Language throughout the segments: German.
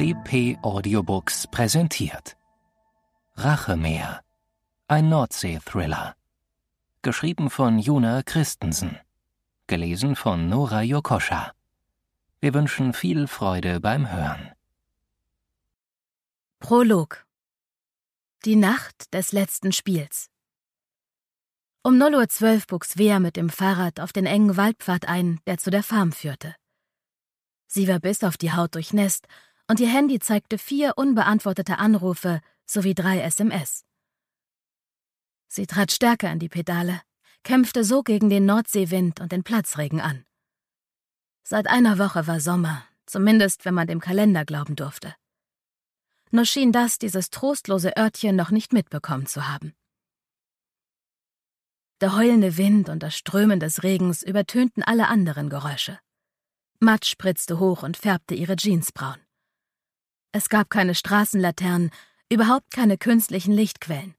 DP Audiobooks präsentiert. Rachemeer. Ein Nordsee-Thriller. Geschrieben von Juna Christensen. Gelesen von Nora Jokoscha. Wir wünschen viel Freude beim Hören. Prolog. Die Nacht des letzten Spiels. Um 0.12 Uhr bog Wea mit dem Fahrrad auf den engen Waldpfad ein, der zu der Farm führte. Sie war bis auf die Haut durchnässt und ihr Handy zeigte vier unbeantwortete Anrufe sowie drei SMS. Sie trat stärker in die Pedale, kämpfte so gegen den Nordseewind und den Platzregen an. Seit einer Woche war Sommer, zumindest wenn man dem Kalender glauben durfte. Nur schien das dieses trostlose Örtchen noch nicht mitbekommen zu haben. Der heulende Wind und das Strömen des Regens übertönten alle anderen Geräusche. Matt spritzte hoch und färbte ihre Jeans braun. Es gab keine Straßenlaternen, überhaupt keine künstlichen Lichtquellen.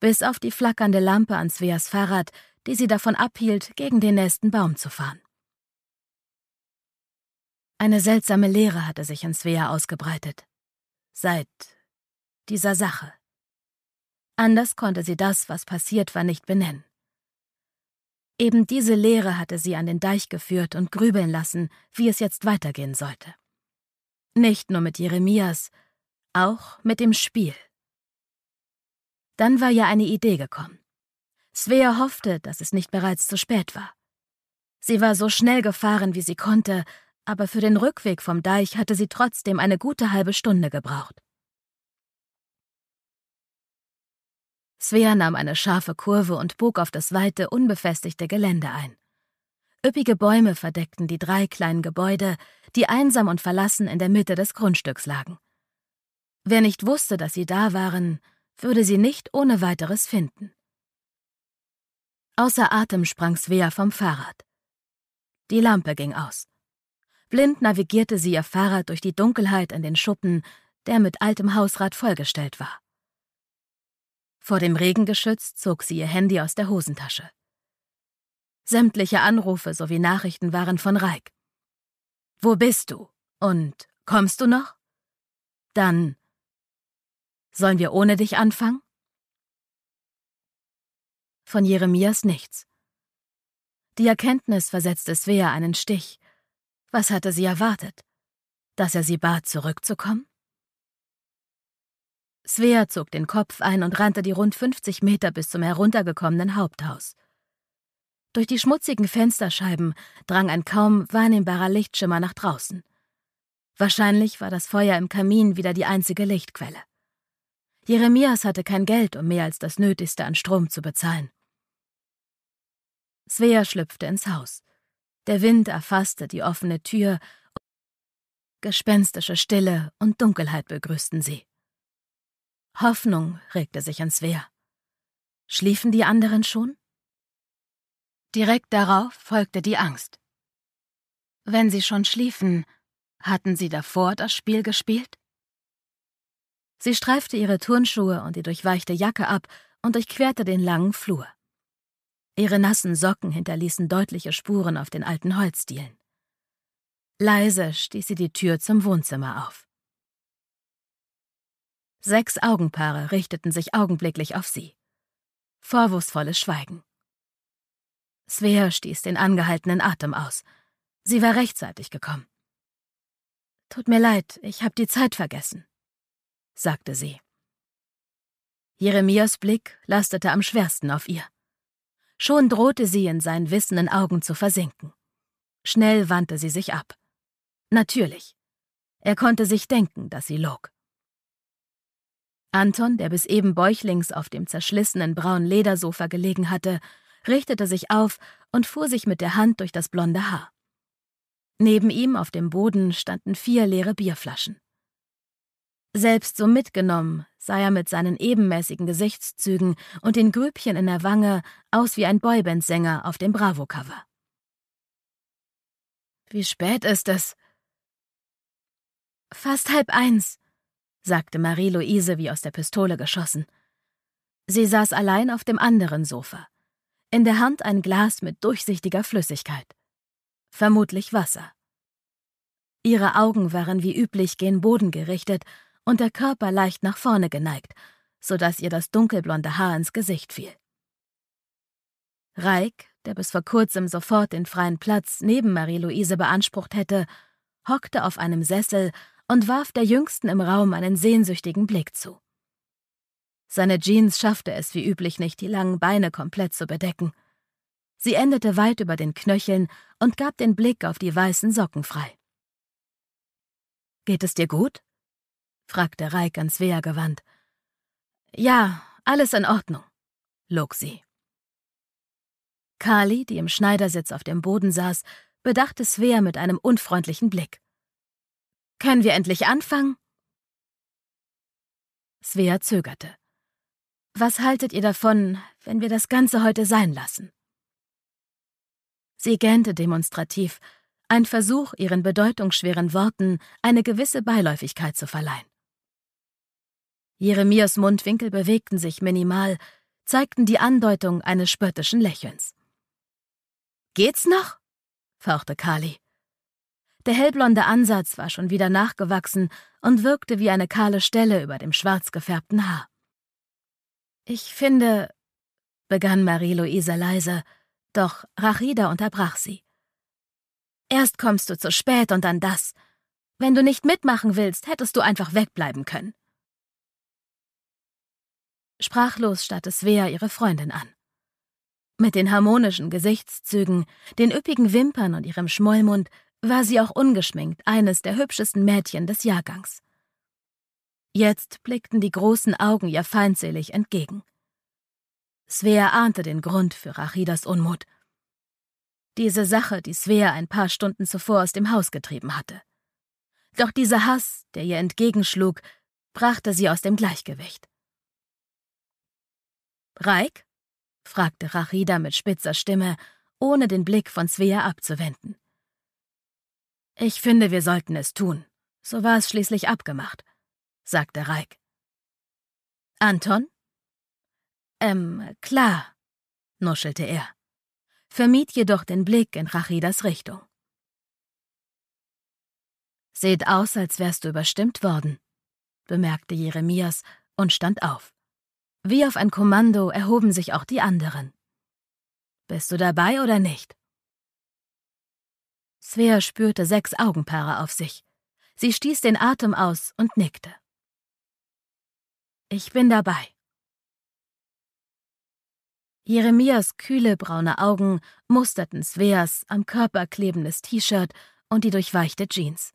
Bis auf die flackernde Lampe an Sveas Fahrrad, die sie davon abhielt, gegen den nächsten Baum zu fahren. Eine seltsame Leere hatte sich in Svea ausgebreitet. Seit dieser Sache. Anders konnte sie das, was passiert war, nicht benennen. Eben diese Leere hatte sie an den Deich geführt und grübeln lassen, wie es jetzt weitergehen sollte. Nicht nur mit Jeremias, auch mit dem Spiel. Dann war ja eine Idee gekommen. Svea hoffte, dass es nicht bereits zu spät war. Sie war so schnell gefahren, wie sie konnte, aber für den Rückweg vom Deich hatte sie trotzdem eine gute halbe Stunde gebraucht. Svea nahm eine scharfe Kurve und bog auf das weite, unbefestigte Gelände ein. Üppige Bäume verdeckten die drei kleinen Gebäude, die einsam und verlassen in der Mitte des Grundstücks lagen. Wer nicht wusste, dass sie da waren, würde sie nicht ohne weiteres finden. Außer Atem sprang Svea vom Fahrrad. Die Lampe ging aus. Blind navigierte sie ihr Fahrrad durch die Dunkelheit in den Schuppen, der mit altem Hausrad vollgestellt war. Vor dem Regen geschützt zog sie ihr Handy aus der Hosentasche. Sämtliche Anrufe sowie Nachrichten waren von Reik. Wo bist du? Und kommst du noch? Dann sollen wir ohne dich anfangen? Von Jeremias nichts. Die Erkenntnis versetzte Svea einen Stich. Was hatte sie erwartet? Dass er sie bat, zurückzukommen? Svea zog den Kopf ein und rannte die rund 50 Meter bis zum heruntergekommenen Haupthaus. Durch die schmutzigen Fensterscheiben drang ein kaum wahrnehmbarer Lichtschimmer nach draußen. Wahrscheinlich war das Feuer im Kamin wieder die einzige Lichtquelle. Jeremias hatte kein Geld, um mehr als das Nötigste an Strom zu bezahlen. Svea schlüpfte ins Haus. Der Wind erfasste die offene Tür. Gespenstische Stille und Dunkelheit begrüßten sie. Hoffnung regte sich in Svea. Schliefen die anderen schon? Direkt darauf folgte die Angst. Wenn sie schon schliefen, hatten sie davor das Spiel gespielt? Sie streifte ihre Turnschuhe und die durchweichte Jacke ab und durchquerte den langen Flur. Ihre nassen Socken hinterließen deutliche Spuren auf den alten Holzdielen. Leise stieß sie die Tür zum Wohnzimmer auf. Sechs Augenpaare richteten sich augenblicklich auf sie. Vorwurfsvolles Schweigen. Svea stieß den angehaltenen Atem aus. Sie war rechtzeitig gekommen. Tut mir leid, ich habe die Zeit vergessen, sagte sie. Jeremias Blick lastete am schwersten auf ihr. Schon drohte sie in seinen wissenden Augen zu versinken. Schnell wandte sie sich ab. Natürlich. Er konnte sich denken, dass sie log. Anton, der bis eben bäuchlings auf dem zerschlissenen braunen Ledersofa gelegen hatte, richtete sich auf und fuhr sich mit der Hand durch das blonde Haar. Neben ihm auf dem Boden standen vier leere Bierflaschen. Selbst so mitgenommen sah er mit seinen ebenmäßigen Gesichtszügen und den Grübchen in der Wange aus wie ein Boybandsänger auf dem Bravo-Cover. Wie spät ist es? Fast halb eins, sagte Marie-Louise wie aus der Pistole geschossen. Sie saß allein auf dem anderen Sofa in der Hand ein Glas mit durchsichtiger Flüssigkeit. Vermutlich Wasser. Ihre Augen waren wie üblich gen Boden gerichtet und der Körper leicht nach vorne geneigt, sodass ihr das dunkelblonde Haar ins Gesicht fiel. Reik, der bis vor kurzem sofort den freien Platz neben Marie-Louise beansprucht hätte, hockte auf einem Sessel und warf der Jüngsten im Raum einen sehnsüchtigen Blick zu. Seine Jeans schaffte es wie üblich nicht, die langen Beine komplett zu bedecken. Sie endete weit über den Knöcheln und gab den Blick auf die weißen Socken frei. Geht es dir gut? fragte Reik an Svea gewandt. Ja, alles in Ordnung, log sie. Kali, die im Schneidersitz auf dem Boden saß, bedachte Svea mit einem unfreundlichen Blick. Können wir endlich anfangen? Svea zögerte. Was haltet ihr davon, wenn wir das Ganze heute sein lassen? Sie gähnte demonstrativ, ein Versuch, ihren bedeutungsschweren Worten eine gewisse Beiläufigkeit zu verleihen. Jeremias Mundwinkel bewegten sich minimal, zeigten die Andeutung eines spöttischen Lächelns. Geht's noch? fauchte Kali. Der hellblonde Ansatz war schon wieder nachgewachsen und wirkte wie eine kahle Stelle über dem schwarz gefärbten Haar. Ich finde, begann Marie-Louise leise, doch Rachida unterbrach sie. Erst kommst du zu spät und dann das. Wenn du nicht mitmachen willst, hättest du einfach wegbleiben können. Sprachlos starrte Svea ihre Freundin an. Mit den harmonischen Gesichtszügen, den üppigen Wimpern und ihrem Schmollmund war sie auch ungeschminkt eines der hübschesten Mädchen des Jahrgangs. Jetzt blickten die großen Augen ihr feindselig entgegen. Svea ahnte den Grund für Rachidas Unmut. Diese Sache, die Svea ein paar Stunden zuvor aus dem Haus getrieben hatte. Doch dieser Hass, der ihr entgegenschlug, brachte sie aus dem Gleichgewicht. Reik? fragte Rachida mit spitzer Stimme, ohne den Blick von Svea abzuwenden. Ich finde, wir sollten es tun. So war es schließlich abgemacht sagte Reik. Anton? Ähm, klar, nuschelte er, vermied jedoch den Blick in Rachidas Richtung. Seht aus, als wärst du überstimmt worden, bemerkte Jeremias und stand auf. Wie auf ein Kommando erhoben sich auch die anderen. Bist du dabei oder nicht? Svea spürte sechs Augenpaare auf sich. Sie stieß den Atem aus und nickte. Ich bin dabei. Jeremias kühle braune Augen musterten Sveas am Körper klebendes T-Shirt und die durchweichte Jeans.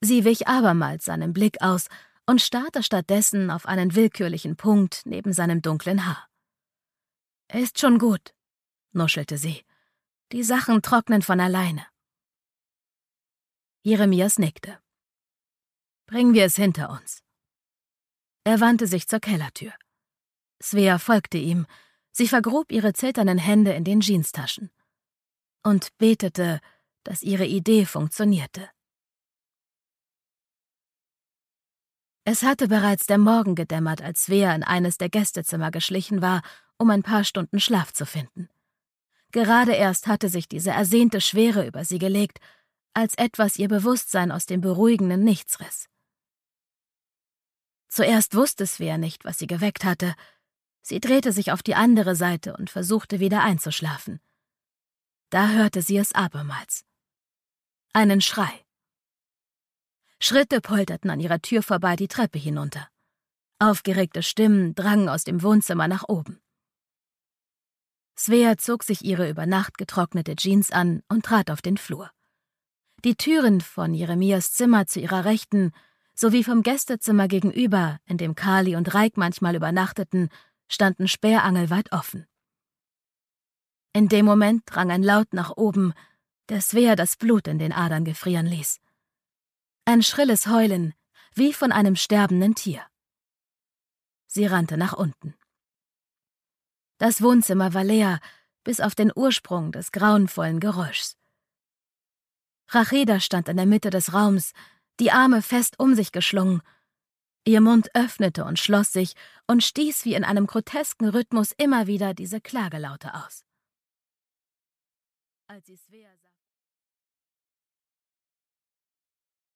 Sie wich abermals seinem Blick aus und starrte stattdessen auf einen willkürlichen Punkt neben seinem dunklen Haar. Ist schon gut, nuschelte sie. Die Sachen trocknen von alleine. Jeremias nickte. Bringen wir es hinter uns. Er wandte sich zur Kellertür. Svea folgte ihm. Sie vergrub ihre zitternden Hände in den Jeanstaschen und betete, dass ihre Idee funktionierte. Es hatte bereits der Morgen gedämmert, als Svea in eines der Gästezimmer geschlichen war, um ein paar Stunden Schlaf zu finden. Gerade erst hatte sich diese ersehnte Schwere über sie gelegt, als etwas ihr Bewusstsein aus dem beruhigenden Nichts riss. Zuerst wusste Svea nicht, was sie geweckt hatte. Sie drehte sich auf die andere Seite und versuchte wieder einzuschlafen. Da hörte sie es abermals. Einen Schrei. Schritte polterten an ihrer Tür vorbei die Treppe hinunter. Aufgeregte Stimmen drangen aus dem Wohnzimmer nach oben. Svea zog sich ihre über Nacht getrocknete Jeans an und trat auf den Flur. Die Türen von Jeremias Zimmer zu ihrer Rechten sowie vom Gästezimmer gegenüber, in dem Kali und Reik manchmal übernachteten, standen sperrangelweit offen. In dem Moment drang ein Laut nach oben, der Svea das Blut in den Adern gefrieren ließ. Ein schrilles Heulen, wie von einem sterbenden Tier. Sie rannte nach unten. Das Wohnzimmer war leer, bis auf den Ursprung des grauenvollen Geräuschs. Rachida stand in der Mitte des Raums, die Arme fest um sich geschlungen. Ihr Mund öffnete und schloss sich und stieß wie in einem grotesken Rhythmus immer wieder diese Klagelaute aus. Als sie Svea sah,